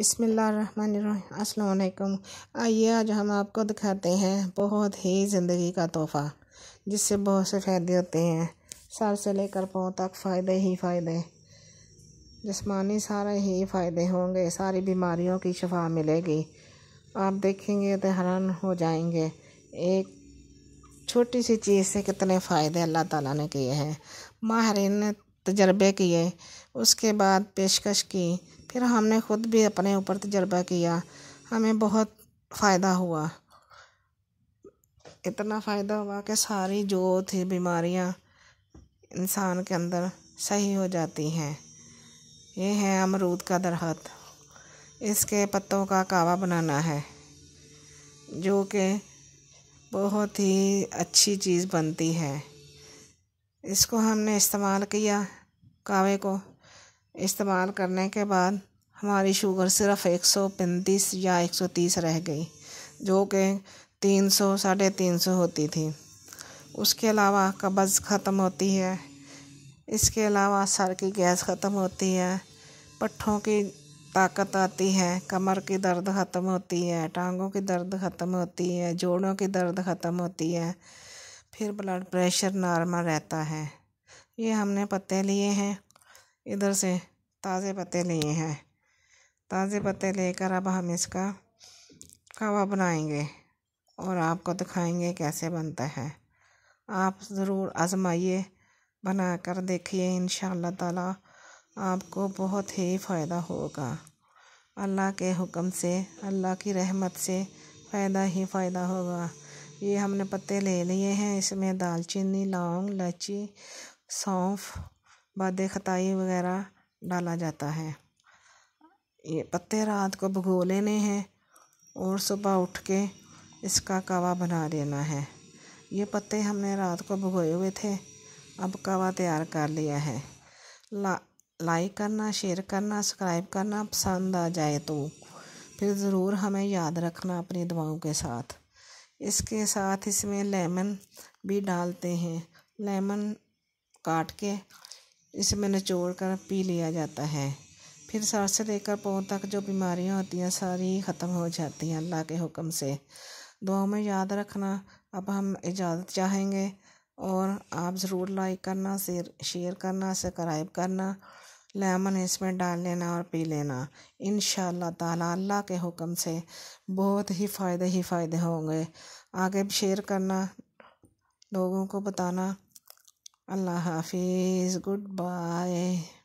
अस्सलाम वालेकुम आइए आज हम आपको दिखाते हैं बहुत ही ज़िंदगी का तोहफ़ा जिससे बहुत से फ़ायदे होते हैं सर से लेकर पाँव तक फ़ायदे ही फ़ायदे जिसमानी सारे ही फ़ायदे होंगे सारी बीमारियों की शफा मिलेगी आप देखेंगे तो हैरान हो जाएंगे एक छोटी सी चीज़ से कितने फ़ायदे अल्लाह ताला ने किए हैं माहरीन ने तजर्बे किए उसके बाद पेशकश की फिर हमने ख़ुद भी अपने ऊपर तजर्बा किया हमें बहुत फ़ायदा हुआ इतना फ़ायदा हुआ कि सारी जो थी बीमारियां इंसान के अंदर सही हो जाती हैं ये है अमरूद का दरख्त इसके पत्तों का कावा बनाना है जो कि बहुत ही अच्छी चीज़ बनती है इसको हमने इस्तेमाल किया कावे को इस्तेमाल करने के बाद हमारी शुगर सिर्फ एक सौ पैंतीस या एक सौ तीस रह गई जो कि तीन सौ साढ़े तीन सौ होती थी उसके अलावा कब्ज़ ख़त्म होती है इसके अलावा सर की गैस ख़त्म होती है पट्ठों की ताकत आती है कमर की दर्द ख़त्म होती है टांगों की दर्द ख़त्म होती है जोड़ों की दर्द ख़त्म होती है फिर ब्लड प्रेशर नॉर्मल रहता है ये हमने पत्ते लिए हैं इधर से ताज़े पत्ते लिए हैं ताज़े पत्ते लेकर अब हम इसका कावा बनाएंगे और आपको दिखाएंगे कैसे बनता है आप ज़रूर आजमाइए बना कर देखिए इन ताला आपको बहुत ही फ़ायदा होगा अल्लाह के हुक्म से अल्लाह की रहमत से फ़ायदा ही फ़ायदा होगा ये हमने पत्ते ले लिए हैं इसमें दालचीनी लौंग इलायची सौंफ बाद खताई वगैरह डाला जाता है ये पत्ते रात को भगो लेने हैं और सुबह उठ के इसका कावा बना लेना है ये पत्ते हमने रात को भगोए हुए थे अब कावा तैयार कर लिया है ला लाइक करना शेयर करना सब्सक्राइब करना पसंद आ जाए तो फिर ज़रूर हमें याद रखना अपनी दवाओं के साथ इसके साथ इसमें लेमन भी डालते हैं लेमन काट के इसमें निचोड़ कर पी लिया जाता है फिर सर से लेकर पाँव तक जो बीमारियां होती हैं सारी ख़त्म हो जाती हैं अल्लाह के हुक्म से दुआ में याद रखना अब हम इजाज़त चाहेंगे और आप ज़रूर लाइक करना शेयर करना सब्सक्राइब करना लेमन इसमें डाल लेना और पी लेना इन ताला अल्लाह के हुक्म से बहुत ही फ़ायदे ही फ़ायदे होंगे आगे शेयर करना लोगों को बताना अल्लाह हाफिज़ गुड बाय